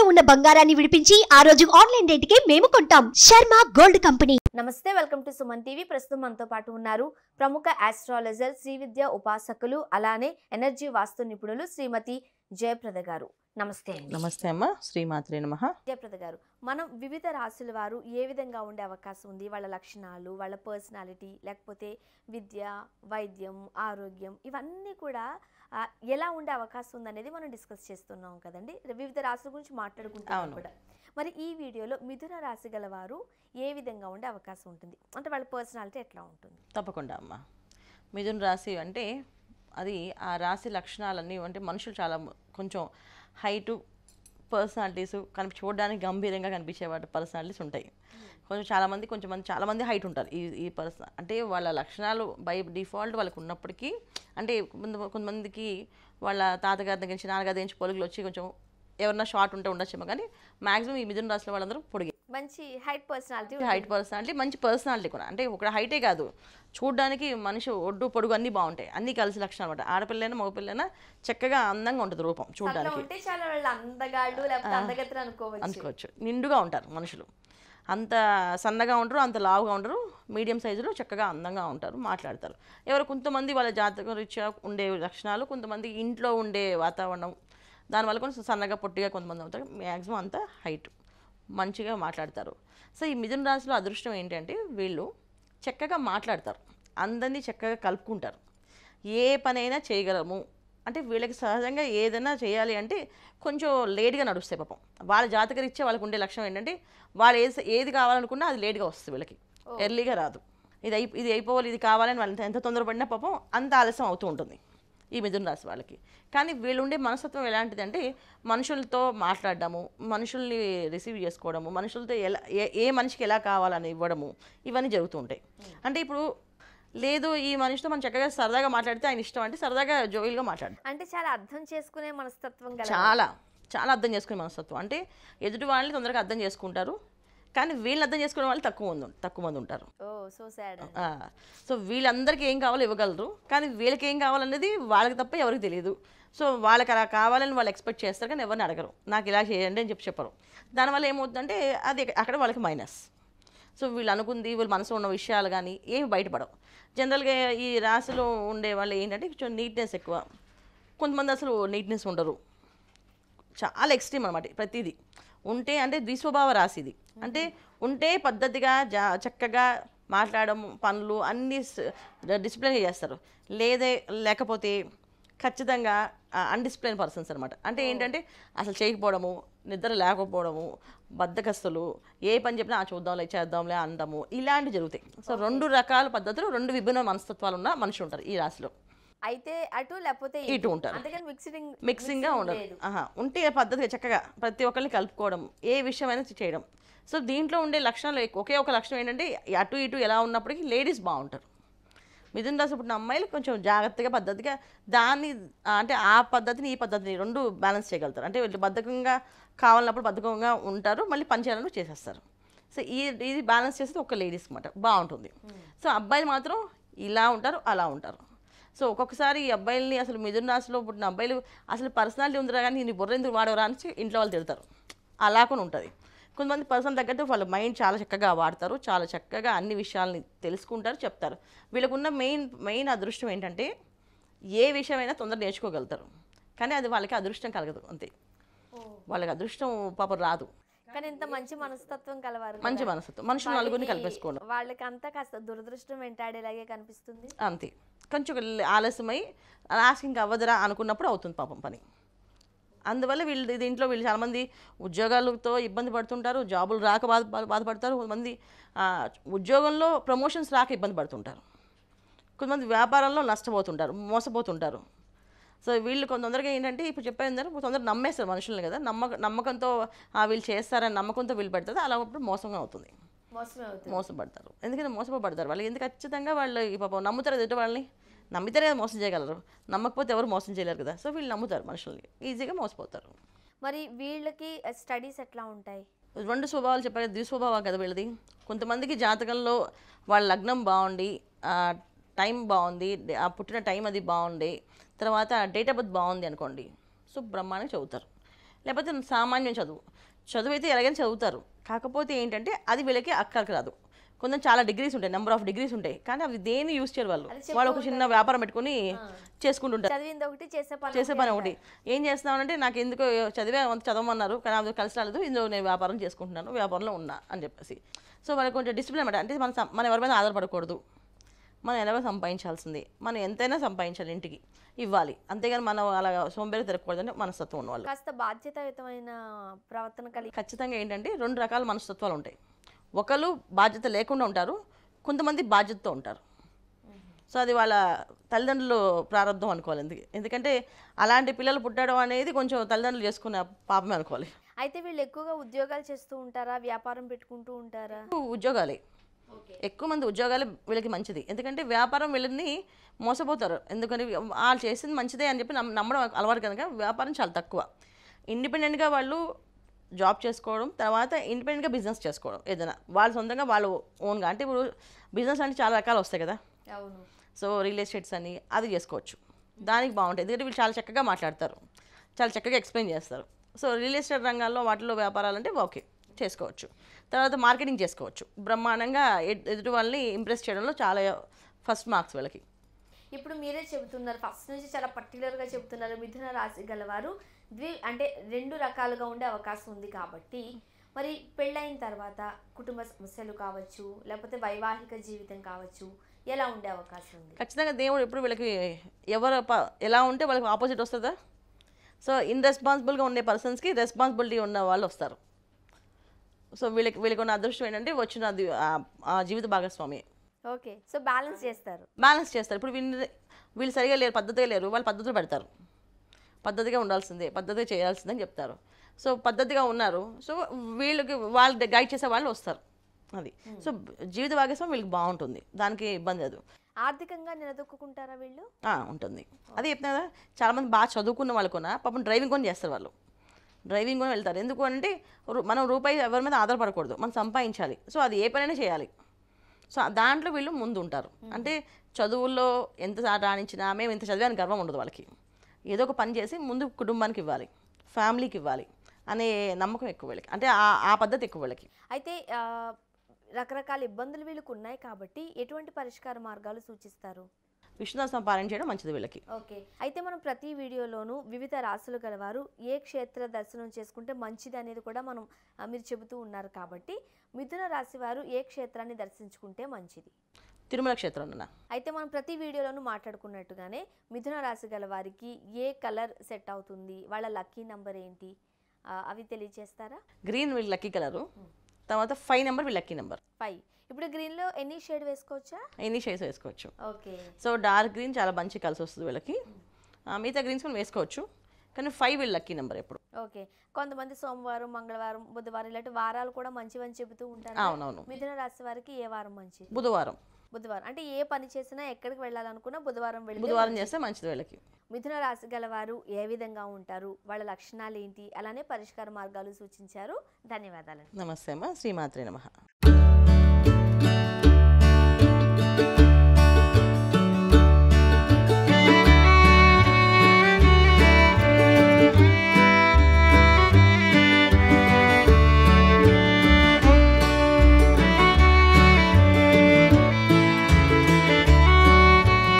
ఇంట్లో ఉన్న బంగారాన్ని విడిపించి ఆ రోజు ఆన్లైన్ కి మేము కొంటాం శర్మ గోల్డ్ కంపెనీ నమస్తే వెల్కమ్ టు సుమన్ టీవీ ప్రస్తుతం మనతో పాటు ఉన్నారు ప్రముఖ ఆస్ట్రాలజర్ శ్రీ విద్య ఉపాసకులు అలానే ఎనర్జీ వాస్తు నిపుణులు శ్రీమతి జయప్రద గారు నమస్తే నమస్తే అమ్మ శ్రీమాత్రే నమ జయప్రద గారు మనం వివిధ రాశుల వారు ఏ విధంగా ఉండే అవకాశం ఉంది వాళ్ళ లక్షణాలు వాళ్ళ పర్సనాలిటీ లేకపోతే విద్య వైద్యం ఆరోగ్యం ఇవన్నీ కూడా ఎలా ఉండే అవకాశం ఉంది అనేది మనం డిస్కస్ చేస్తున్నాం కదండి వివిధ రాశుల గురించి మాట్లాడుకుంటాం కూడా మరి ఈ వీడియోలో మిథున రాశి గల వారు ఏ విధంగా ఉండే అవకాశం ఉంటుంది అంటే వాళ్ళ పర్సనాలిటీ ఎట్లా ఉంటుంది తప్పకుండా అమ్మ మిథున రాశి అంటే అది ఆ రాశి లక్షణాలన్నీ అంటే మనుషులు చాలా కొంచెం హైటు పర్సనాలిటీస్ కనిపి చూడడానికి గంభీరంగా కనిపించే వాటి పర్సనాలిటీస్ ఉంటాయి కొంచెం చాలామంది కొంచెం మంది చాలామంది హైట్ ఉంటారు ఈ ఈ పర్సన్ అంటే వాళ్ళ లక్షణాలు బై డిఫాల్ట్ వాళ్ళకు ఉన్నప్పటికీ అంటే కొంతమందికి వాళ్ళ తాతగారి దగ్గర నుంచి నాన్నగారి దగ్గర నుంచి పొలుగులు వచ్చి కొంచెం ఎవరన్నా షార్ట్ ఉంటే ఉండొచ్చేమో కానీ మాక్సిమం ఈ మిథున రాసిన వాళ్ళందరూ పొడిగే మంచి హైట్ పర్సనాలిటీ హైట్ పర్సనాలిటీ మంచి పర్సనాలిటీ కూడా అంటే ఒక హైటే కాదు చూడడానికి మనిషి ఒడ్డు పొడుగు అన్నీ బాగుంటాయి అన్ని కలిసి లక్షణం అనమాట ఆడపిల్లైనా మగపిల్లైనా చక్కగా అందంగా ఉంటుంది రూపం చూడడానికి అనుకోవచ్చు నిండుగా ఉంటారు మనుషులు అంత సన్నగా ఉంటారు అంత లావుగా ఉంటారు మీడియం సైజులో చక్కగా అందంగా ఉంటారు మాట్లాడతారు ఎవరు కొంతమంది వాళ్ళ జాతక రీత్యా ఉండే లక్షణాలు కొంతమంది ఇంట్లో ఉండే వాతావరణం దానివల్ల కొంచెం సన్నగా పొట్టిగా కొంతమంది అవుతారు మ్యాక్సిమం అంత హైట్ మంచిగా మాట్లాడతారు సో ఈ మిథున రాశిలో అదృష్టం ఏంటంటే వీళ్ళు చక్కగా మాట్లాడతారు అందరినీ చక్కగా కలుపుకుంటారు ఏ పనైనా చేయగలము అంటే వీళ్ళకి సహజంగా ఏదైనా చేయాలి అంటే కొంచెం లేట్గా నడుస్తాయి పాపం వాళ్ళ జాతకరీత్యా ఇచ్చే వాళ్ళకు ఉండే లక్ష్యం ఏంటంటే వాళ్ళు ఏది ఏది కావాలనుకున్నా అది లేట్గా వస్తుంది వీళ్ళకి ఎర్లీగా రాదు ఇది అయి ఇది అయిపోవాలి ఇది కావాలని వాళ్ళు ఎంత తొందరపడినా పాపం అంత ఆలస్యం అవుతూ ఉంటుంది ఈ మిథున రాశి వాళ్ళకి కానీ వీళ్ళు ఉండే మనస్తత్వం ఎలాంటిదంటే మనుషులతో మాట్లాడడము మనుషుల్ని రిసీవ్ చేసుకోవడము మనుషులతో ఎలా ఏ ఏ మనిషికి ఎలా కావాలని ఇవ్వడము ఇవన్నీ జరుగుతూ ఉంటాయి అంటే ఇప్పుడు లేదు ఈ మనిషితో మనం చక్కగా సరదాగా మాట్లాడితే ఆయన ఇష్టం అంటే సరదాగా జోయిల్గా మాట్లాడడం అంటే చాలా అర్థం చేసుకునే మనస్తత్వం చాలా చాలా అర్థం చేసుకునే మనస్తత్వం అంటే ఎదుటి వాళ్ళని తొందరగా అర్థం చేసుకుంటారు కానీ వీళ్ళని అర్థం చేసుకునే వాళ్ళు తక్కువ మంది తక్కువ మంది ఉంటారు సో వీళ్ళందరికీ ఏం కావాలో ఇవ్వగలరు కానీ వీళ్ళకి ఏం కావాలనేది వాళ్ళకి తప్ప ఎవరికి తెలియదు సో వాళ్ళకి అలా కావాలని వాళ్ళు ఎక్స్పెక్ట్ చేస్తారు కానీ ఎవరిని అడగరు నాకు ఇలా చేయండి అని చెప్పి చెప్పరు దానివల్ల ఏమవుతుందంటే అది అక్కడ వాళ్ళకి మైనస్ సో వీళ్ళు అనుకుంది వీళ్ళు మనసులో ఉన్న విషయాలు కానీ ఏమి బయటపడవు జనరల్గా ఈ రాశిలో ఉండే వాళ్ళు ఏంటంటే కొంచెం నీట్నెస్ ఎక్కువ కొంతమంది అసలు నీట్నెస్ ఉండరు చాలా ఎక్స్ట్రీమ్ అనమాట ప్రతిదీ ఉంటే అంటే ద్విస్వభావ రాశిది అంటే ఉంటే పద్ధతిగా జా చక్కగా మాట్లాడడం పనులు అన్నీ డిసిప్లిన్ చేస్తారు లేదే లేకపోతే ఖచ్చితంగా అన్డిసిప్లైన్ పర్సన్స్ అనమాట అంటే ఏంటంటే అసలు చేయకపోవడము నిద్ర లేకపోవడము బద్దకస్తులు ఏ పని చెప్పినా ఆ చూద్దాంలే చేద్దాంలే అందము ఇలాంటివి జరుగుతాయి సో రెండు రకాల పద్ధతులు రెండు విభిన్న మనస్తత్వాలు ఉన్న మనిషి ఉంటారు ఈ రాశిలో అయితే అటు లేకపోతే ఇటు ఉంటారు మిక్సింగ్ మిక్సింగ్ గా ఉండదు ఉంటే పద్ధతిగా చక్కగా ప్రతి ఒక్కరిని కలుపుకోవడం ఏ విషయమైనా చేయడం సో దీంట్లో ఉండే లక్షణాలు ఒకే ఒక లక్షణం ఏంటంటే అటు ఇటు ఎలా ఉన్నప్పటికీ లేడీస్ బాగుంటారు మిథున్ రాసి పుట్టిన అమ్మాయిలు కొంచెం జాగ్రత్తగా పద్ధతిగా దాన్ని అంటే ఆ పద్ధతిని ఈ పద్ధతిని రెండు బ్యాలెన్స్ చేయగలుగుతారు అంటే వీళ్ళు బద్ధకంగా కావాలన్నప్పుడు బద్ధకంగా ఉంటారు మళ్ళీ పనిచేయాలని చేసేస్తారు సో ఈ ఇది బ్యాలెన్స్ చేస్తే ఒక లేడీస్ అనమాట బాగుంటుంది సో అబ్బాయిలు మాత్రం ఇలా ఉంటారు అలా ఉంటారు సో ఒక్కొక్కసారి ఈ అబ్బాయిల్ని అసలు మిథున రాశిలో పుట్టిన అబ్బాయిలు అసలు పర్సనాలిటీ ఉందిరా కానీ నేను బుర్ర ఎందుకు వాడవరా అని ఇంట్లో వాళ్ళు తిడతారు అలా కూడా ఉంటుంది కొంతమంది పర్సనల్ తగ్గట్టు వాళ్ళ మైండ్ చాలా చక్కగా వాడతారు చాలా చక్కగా అన్ని విషయాలని తెలుసుకుంటారు చెప్తారు వీళ్ళకున్న మెయిన్ మెయిన్ అదృష్టం ఏంటంటే ఏ విషయమైనా తొందరగా నేర్చుకోగలుగుతారు కానీ అది వాళ్ళకి అదృష్టం కలగదు అంతే వాళ్ళకి అదృష్టం పాపం రాదు కానీ ఇంత మంచి మనస్తత్వం కలవారు మంచి మనస్తత్వం మనుషులు నలుగురిని కలిపేసుకోండి వాళ్ళకి అంతా కాస్త దురదృష్టం వెంటాడేలాగే కనిపిస్తుంది అంతే కొంచెం ఆలస్యమై లాస్ట్ ఇంకా అవ్వదురా అనుకున్నప్పుడు అవుతుంది పాపం పని అందువల్ల వీళ్ళు దీంట్లో వీళ్ళు చాలామంది ఉద్యోగాలతో ఇబ్బంది పడుతుంటారు జాబులు రాక బాధ బాధపడతారు కొంతమంది ఉద్యోగంలో ప్రమోషన్స్ రాక ఇబ్బంది పడుతుంటారు కొంతమంది వ్యాపారంలో నష్టపోతుంటారు మోసపోతుంటారు సో వీళ్ళు కొంత తొందరగా ఏంటంటే ఇప్పుడు చెప్పేందరూ తొందరగా నమ్మేస్తారు మనుషులను కదా నమ్మక నమ్మకంతో వీళ్ళు చేస్తారని నమ్మకంతో వీళ్ళు పెడతారు అలా అప్పుడు మోసంగా అవుతుంది మోసపడతారు ఎందుకంటే మోసపడతారు వాళ్ళు ఎందుకు ఖచ్చితంగా వాళ్ళు ఈ పాపం నమ్ముతారు ఎదుటి వాళ్ళని నమ్మితేనే మోసం చేయగలరు నమ్మకపోతే ఎవరు మోసం చేయలేరు కదా సో వీళ్ళు నమ్ముతారు మనుషుల్ని ఈజీగా మోసపోతారు మరి వీళ్ళకి స్టడీస్ ఎట్లా ఉంటాయి రెండు స్వభావాలు చెప్పారు ద్విస్వభావం కదా వీళ్ళది కొంతమందికి జాతకంలో వాళ్ళ లగ్నం బాగుండి టైం బాగుంది ఆ పుట్టిన టైం అది బాగుంది తర్వాత డేట్ ఆఫ్ బర్త్ బాగుంది అనుకోండి సో బ్రహ్మాండంగా చదువుతారు లేకపోతే సామాన్యం చదువు చదువు అయితే ఎలాగైనా చదువుతారు కాకపోతే ఏంటంటే అది వీళ్ళకి అక్కడికి రాదు కొంచెం చాలా డిగ్రీస్ ఉంటాయి నెంబర్ ఆఫ్ డిగ్రీస్ ఉంటాయి కానీ అవి దేని యూజ్ చేయరు వాళ్ళు వాళ్ళు ఒక చిన్న వ్యాపారం పెట్టుకుని చేసుకుంటుంటారు చేసే పని ఒకటి ఏం చేస్తున్నామంటే నాకు ఎందుకు చదివే చదవమన్నారు కానీ అది కలిసి రాలేదు ఇందులో నేను వ్యాపారం చేసుకుంటున్నాను వ్యాపారంలో ఉన్నా అని చెప్పేసి సో వాళ్ళకి కొంచెం డిసిప్లిన్ అంటే మనం మనం ఎవరి మీద ఆధారపడకూడదు మనం ఎలాగో సంపాదించాల్సిందే మనం ఎంతైనా సంపాదించాలి ఇంటికి ఇవ్వాలి అంతేగాని మనం అలా సోంబేరు తిరగకూడదని మనస్తత్వం ఉన్నవాళ్ళు కాస్త బాధ్యతాయుతమైన ప్రవర్తన కలిగి ఖచ్చితంగా ఏంటంటే రెండు రకాల మనస్తత్వాలు ఉంటాయి ఒకళ్ళు బాధ్యత లేకుండా ఉంటారు కొంతమంది బాధ్యతతో ఉంటారు సో అది వాళ్ళ తల్లిదండ్రులు ప్రారంభం అనుకోవాలి ఎందుకు ఎందుకంటే అలాంటి పిల్లలు పుట్టడం అనేది కొంచెం తల్లిదండ్రులు చేసుకున్న పాపమే అనుకోవాలి అయితే వీళ్ళు ఎక్కువగా ఉద్యోగాలు చేస్తూ ఉంటారా వ్యాపారం పెట్టుకుంటూ ఉంటారా ఉద్యోగాలే ఎక్కువ మంది ఉద్యోగాలు వీళ్ళకి మంచిది ఎందుకంటే వ్యాపారం వీళ్ళని మోసపోతారు ఎందుకని వాళ్ళు చేసింది మంచిదే అని చెప్పి నమ్మడం అలవాటు కనుక వ్యాపారం చాలా తక్కువ ఇండిపెండెంట్గా వాళ్ళు జాబ్ చేసుకోవడం తర్వాత ఇండిపెండెంట్గా బిజినెస్ చేసుకోవడం ఏదైనా వాళ్ళు సొంతంగా వాళ్ళు ఓన్గా అంటే ఇప్పుడు బిజినెస్ అంటే చాలా రకాలు వస్తాయి కదా సో రియల్ ఎస్టేట్స్ అని అది చేసుకోవచ్చు దానికి బాగుంటుంది ఎందుకంటే వీళ్ళు చాలా చక్కగా మాట్లాడతారు చాలా చక్కగా ఎక్స్ప్లెయిన్ చేస్తారు సో రియల్ ఎస్టేట్ రంగాల్లో వాటిలో అంటే ఓకే చేసుకోవచ్చు తర్వాత మార్కెటింగ్ చేసుకోవచ్చు బ్రహ్మాండంగా ఎదుటి వాళ్ళని ఇంప్రెస్ చేయడంలో చాలా ఫస్ట్ మార్క్స్ వాళ్ళకి ఇప్పుడు మీరే చెబుతున్నారు ఫస్ట్ నుంచి చాలా పర్టికులర్గా చెబుతున్నారు మిథున రాశి గలవారు ద్వి అంటే రెండు రకాలుగా ఉండే అవకాశం ఉంది కాబట్టి మరి పెళ్ళైన తర్వాత కుటుంబ సమస్యలు కావచ్చు లేకపోతే వైవాహిక జీవితం కావచ్చు ఎలా ఉండే అవకాశం ఉంది ఖచ్చితంగా దేవుడు ఎప్పుడు వీళ్ళకి ఎవరు ఎలా ఉంటే వాళ్ళకి ఆపోజిట్ వస్తుందా సో ఇన్ రెస్పాన్సిబుల్గా ఉండే పర్సన్స్కి రెస్పాన్సిబిలిటీ ఉన్న వాళ్ళు వస్తారు సో వీళ్ళకి వీళ్ళకి ఉన్న అదృష్టం ఏంటంటే వచ్చిన జీవిత భాగస్వామి ఓకే సో బ్యాలెన్స్ చేస్తారు బ్యాలెన్స్ చేస్తారు ఇప్పుడు వీళ్ళు వీళ్ళు సరిగా లేరు పద్ధతిగా లేరు వాళ్ళు పద్ధతులు పెడతారు పద్ధతిగా ఉండాల్సిందే పద్ధతిగా చేయాల్సిందని చెప్తారు సో పద్ధతిగా ఉన్నారు సో వీళ్ళకి వాళ్ళు గైడ్ చేసే వాళ్ళు వస్తారు అది hmm. సో జీవిత భాగస్వామి వీళ్ళకి బాగుంటుంది దానికి ఇబ్బంది లేదు ఆర్థికంగా నిలదొక్కుంటారా వీళ్ళు ఉంటుంది అదే చెప్తున్నా కదా చాలామంది బాగా చదువుకున్న వాళ్ళకున్నా పాపం డ్రైవింగ్ కొన్ని చేస్తారు వాళ్ళు డ్రైవింగ్ కూడా వెళ్తారు ఎందుకు అంటే మనం రూపాయి ఎవరి మీద ఆధారపడకూడదు మనం సంపాదించాలి సో అది ఏ పనైనా చేయాలి సో దాంట్లో వీళ్ళు ముందు ఉంటారు అంటే చదువుల్లో ఎంత రాణించినా మేము ఇంత అని గర్వం ఉండదు వాళ్ళకి ఏదో ఒక పని చేసి ముందు కుటుంబానికి ఇవ్వాలి ఫ్యామిలీకి ఇవ్వాలి అనే నమ్మకం ఎక్కువ వీళ్ళకి అంటే ఆ పద్ధతి ఎక్కువ వీళ్ళకి అయితే రకరకాల ఇబ్బందులు వీళ్ళకి ఉన్నాయి కాబట్టి ఎటువంటి పరిష్కార మార్గాలు సూచిస్తారు విష్ణుదాసం పాలన చేయడం మంచిది వీళ్ళకి ఓకే అయితే మనం ప్రతి వీడియోలోనూ వివిధ రాసులు గలవారు ఏ క్షేత్ర దర్శనం చేసుకుంటే మంచిది అనేది కూడా మనం మీరు చెబుతూ ఉన్నారు కాబట్టి మిథున రాశి వారు ఏ క్షేత్రాన్ని దర్శించుకుంటే మంచిది తిరుమల క్షేత్రం అయితే మనం ప్రతి వీడియోలోనూ మాట్లాడుకున్నట్టుగానే మిథున రాశి గల వారికి ఏ కలర్ సెట్ అవుతుంది వాళ్ళ లక్కీ నంబర్ ఏంటి అవి తెలియజేస్తారా గ్రీన్ వీళ్ళ లక్కీ కలరు తర్వాత ఫైవ్ నెంబర్ వీళ్ళ లక్కీ నెంబర్ ఫైవ్ ఇప్పుడు గ్రీన్ లో ఎనీ షేడ్ వేసుకోవచ్చా ఎనీ షేడ్స్ వేసుకోవచ్చు ఓకే సో డార్క్ గ్రీన్ చాలా మంచి కలిసి వస్తుంది వీళ్ళకి మిగతా గ్రీన్స్ కూడా వేసుకోవచ్చు కానీ ఫైవ్ వీళ్ళ లక్కీ నెంబర్ ఎప్పుడు ఓకే కొంతమంది సోమవారం మంగళవారం బుధవారం ఇలాంటి వారాలు కూడా మంచి చెబుతూ ఉంటారు అవునవును మిథున రాశి వారికి ఏ వారం మంచి బుధవారం బుధవారం అంటే ఏ పని చేసినా ఎక్కడికి వెళ్ళాలనుకున్నా బుధవారం వెళ్ళి బుధవారం చేస్తే మంచిది వీళ్ళకి మిథున రాశి గలవారు ఏ విధంగా ఉంటారు వాళ్ళ లక్షణాలు ఏంటి అలానే పరిష్కార మార్గాలు సూచించారు ధన్యవాదాలు నమస్తే అమ్మ శ్రీమాత్రి నమ